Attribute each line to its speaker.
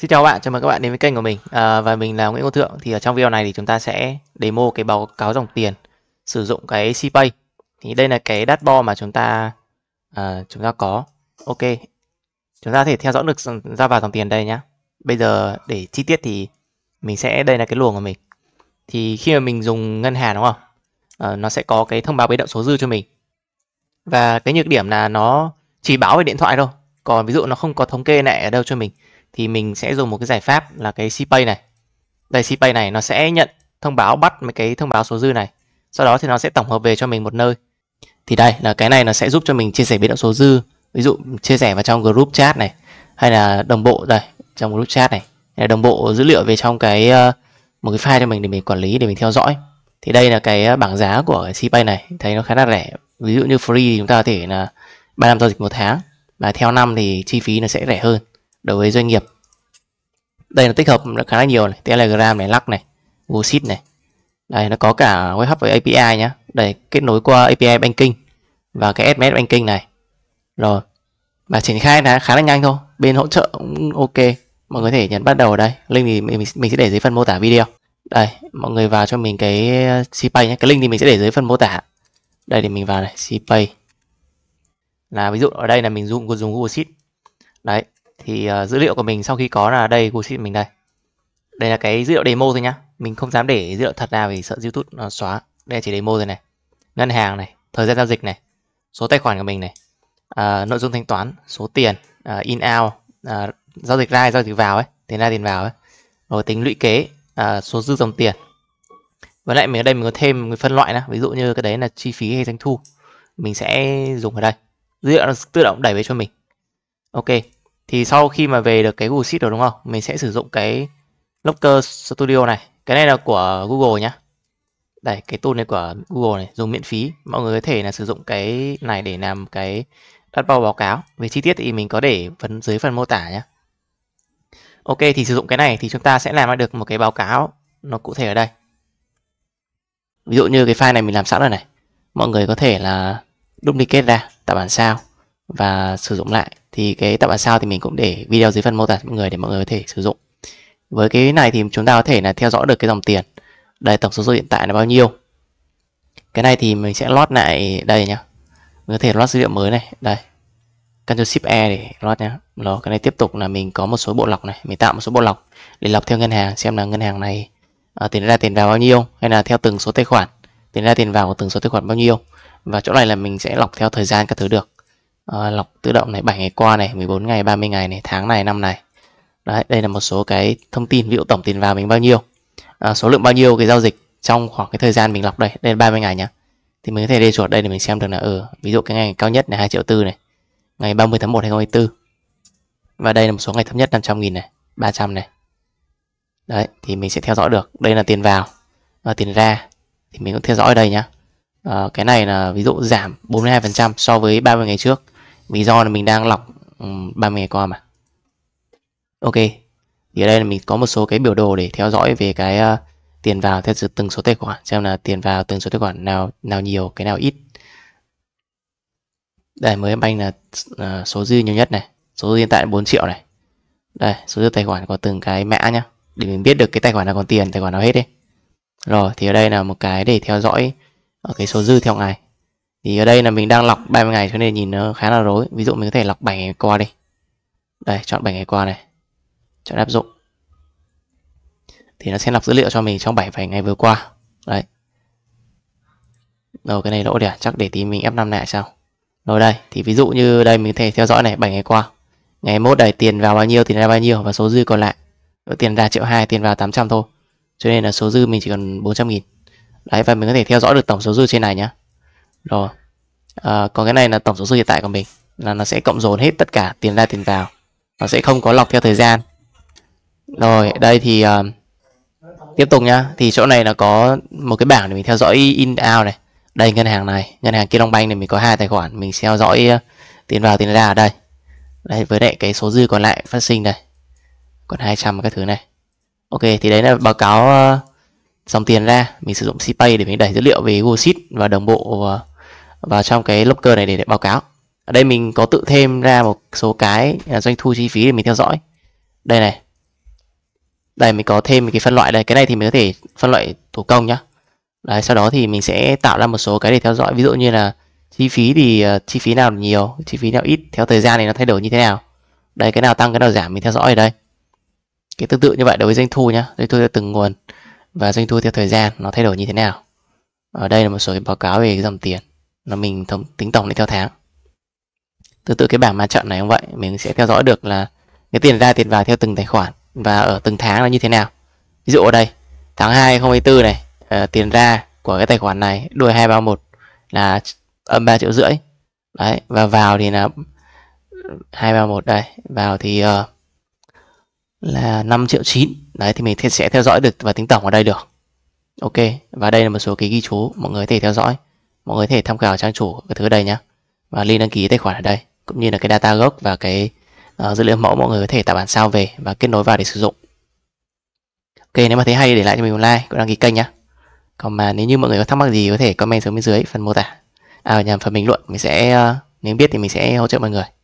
Speaker 1: Xin chào các bạn, chào mừng các bạn đến với kênh của mình à, Và mình là Nguyễn Ngô Thượng Thì ở trong video này thì chúng ta sẽ demo cái báo cáo dòng tiền Sử dụng cái CPay Thì đây là cái dashboard mà chúng ta à, Chúng ta có Ok Chúng ta có thể theo dõi được ra vào dòng tiền đây nhá Bây giờ để chi tiết thì Mình sẽ, đây là cái luồng của mình Thì khi mà mình dùng ngân hàng đúng không à, Nó sẽ có cái thông báo biến động số dư cho mình Và cái nhược điểm là nó Chỉ báo về điện thoại thôi Còn ví dụ nó không có thống kê lại ở đâu cho mình thì mình sẽ dùng một cái giải pháp là cái cpay này đây cpay này nó sẽ nhận thông báo bắt mấy cái thông báo số dư này sau đó thì nó sẽ tổng hợp về cho mình một nơi thì đây là cái này nó sẽ giúp cho mình chia sẻ biến động số dư ví dụ chia sẻ vào trong group chat này hay là đồng bộ đây trong group chat này hay là đồng bộ dữ liệu về trong cái ờ, một cái file cho mình để mình quản lý để mình theo dõi thì đây là cái ờ, bảng giá của cpay này thấy nó khá là rẻ ví dụ như free thì chúng ta có thể là ba năm giao dịch một tháng và theo năm thì chi phí nó sẽ rẻ hơn đối với doanh nghiệp đây là tích hợp khá là nhiều này telegram này lắc này google này đây nó có cả web với api nhé đây kết nối qua api banking và cái sms banking này rồi và triển khai là khá là nhanh thôi bên hỗ trợ cũng ok mọi người có thể nhấn bắt đầu ở đây link thì mình, mình sẽ để dưới phần mô tả video đây mọi người vào cho mình cái uh, cpay nhé cái link thì mình sẽ để dưới phần mô tả đây thì mình vào này cpay là ví dụ ở đây là mình dùng dùng google sheet đấy thì uh, dữ liệu của mình sau khi có là đây của sheet mình đây đây là cái dữ liệu demo thôi nhá mình không dám để dữ liệu thật ra vì sợ youtube nó xóa đây là chỉ demo rồi này ngân hàng này thời gian giao dịch này số tài khoản của mình này uh, nội dung thanh toán số tiền uh, ờ, in out uh, giao dịch ra giao dịch vào ấy tiền ra tiền vào ấy rồi tính lũy kế uh, số dư dòng tiền với lại mình ở đây mình có thêm một phân loại nữa ví dụ như cái đấy là chi phí hay doanh thu mình sẽ dùng ở đây dữ liệu nó tự động đẩy về cho mình ok thì sau khi mà về được cái Google Sheet rồi đúng không mình sẽ sử dụng cái Locker Studio này cái này là của Google nhá đây cái tool này của Google này dùng miễn phí mọi người có thể là sử dụng cái này để làm cái đặt bao báo cáo về chi tiết thì mình có để phần dưới phần mô tả nhé Ok thì sử dụng cái này thì chúng ta sẽ làm ra được một cái báo cáo nó cụ thể ở đây ví dụ như cái file này mình làm sẵn rồi này mọi người có thể là duplicate ra tạo bản sao và sử dụng lại thì cái tập bản sao thì mình cũng để video dưới phần mô tả mọi người để mọi người có thể sử dụng với cái này thì chúng ta có thể là theo dõi được cái dòng tiền đây tổng số dư hiện tại là bao nhiêu cái này thì mình sẽ lót lại đây nhá mình có thể lót dữ liệu mới này đây Ctrl Shift E để lót nhá đó cái này tiếp tục là mình có một số bộ lọc này mình tạo một số bộ lọc để lọc theo ngân hàng xem là ngân hàng này à, tiền ra tiền vào bao nhiêu hay là theo từng số tài khoản tiền ra tiền vào của từng số tài khoản bao nhiêu và chỗ này là mình sẽ lọc theo thời gian các thứ được à, lọc tự động này 7 ngày qua này 14 ngày 30 ngày này tháng này năm này đấy đây là một số cái thông tin ví dụ tổng tiền vào mình bao nhiêu à, số lượng bao nhiêu cái giao dịch trong khoảng cái thời gian mình lọc đây đây là 30 ngày nhá thì mình có thể đi chuột đây để mình xem được là ở ừ, ví dụ cái ngày cao nhất là 2 triệu tư này ngày 30 tháng 1 2024 và đây là một số ngày thấp nhất 500 nghìn này 300 này đấy thì mình sẽ theo dõi được đây là tiền vào và ờ, tiền ra thì mình cũng theo dõi ở đây nhá à, cái này là ví dụ giảm 42% so với 30 ngày trước vì do là mình đang lọc ba ngày qua mà ok thì ở đây là mình có một số cái biểu đồ để theo dõi về cái uh, tiền vào theo từng số tài khoản xem là tiền vào từng số tài khoản nào nào nhiều cái nào ít đây mới banh là uh, số dư nhiều nhất này số dư hiện tại 4 triệu này đây số dư tài khoản có từng cái mã nhá để mình biết được cái tài khoản nào còn tiền tài khoản nào hết đi rồi thì ở đây là một cái để theo dõi ở cái số dư theo ngày thì ở đây là mình đang lọc 30 ngày cho nên nhìn nó khá là rối ví dụ mình có thể lọc 7 ngày qua đi đây chọn 7 ngày qua này chọn áp dụng thì nó sẽ lọc dữ liệu cho mình trong 7, 7 ngày vừa qua đấy rồi cái này lỗi để à? chắc để tí mình F5 lại sao rồi đây thì ví dụ như đây mình có thể theo dõi này 7 ngày qua ngày mốt này tiền vào bao nhiêu thì ra bao nhiêu và số dư còn lại Ở tiền ra triệu hai tiền vào 800 thôi cho nên là số dư mình chỉ cần 400 nghìn đấy và mình có thể theo dõi được tổng số dư trên này nhá rồi à, còn cái này là tổng số dư hiện tại của mình là nó sẽ cộng dồn hết tất cả tiền ra tiền vào nó sẽ không có lọc theo thời gian rồi đây thì uh, tiếp tục nhá thì chỗ này là có một cái bảng để mình theo dõi in out này đây ngân hàng này ngân hàng kia long banh này mình có hai tài khoản mình theo dõi uh, tiền vào tiền ra ở đây đây với lại cái số dư còn lại phát sinh đây còn 200 các thứ này ok thì đấy là báo cáo uh, dòng tiền ra mình sử dụng cpay để mình đẩy dữ liệu về google sheet và đồng bộ uh, vào trong cái locker này để, để báo cáo ở đây mình có tự thêm ra một số cái à, doanh thu chi phí để mình theo dõi đây này đây mình có thêm cái phân loại đây cái này thì mình có thể phân loại thủ công nhá đấy sau đó thì mình sẽ tạo ra một số cái để theo dõi ví dụ như là chi phí thì uh, chi phí nào nhiều chi phí nào ít theo thời gian thì nó thay đổi như thế nào đây cái nào tăng cái nào giảm mình theo dõi ở đây cái tương tự như vậy đối với doanh thu nhá doanh thu theo từng nguồn và doanh thu theo thời gian nó thay đổi như thế nào ở đây là một số cái báo cáo về dòng tiền là mình tổng, tính tổng lên theo tháng từ từ cái bảng ma trận này cũng vậy mình sẽ theo dõi được là cái tiền ra tiền vào theo từng tài khoản và ở từng tháng là như thế nào ví dụ ở đây tháng 2 2024 này uh, tiền ra của cái tài khoản này đuôi 231 là âm 3 triệu rưỡi đấy và vào thì là 231 đây vào thì uh, là 5 triệu 9 đấy thì mình sẽ theo dõi được và tính tổng ở đây được ok và đây là một số cái ghi chú mọi người có thể theo dõi mọi người có thể tham khảo trang chủ cái thứ ở đây nhé và link đăng ký tài khoản ở đây cũng như là cái data gốc và cái uh, dữ liệu mẫu mọi người có thể tạo bản sao về và kết nối vào để sử dụng ok nếu mà thấy hay để lại cho mình một like cũng đăng ký kênh nhé còn mà nếu như mọi người có thắc mắc gì có thể comment xuống bên dưới phần mô tả à nhằm phần bình luận mình sẽ uh, nếu biết thì mình sẽ hỗ trợ mọi người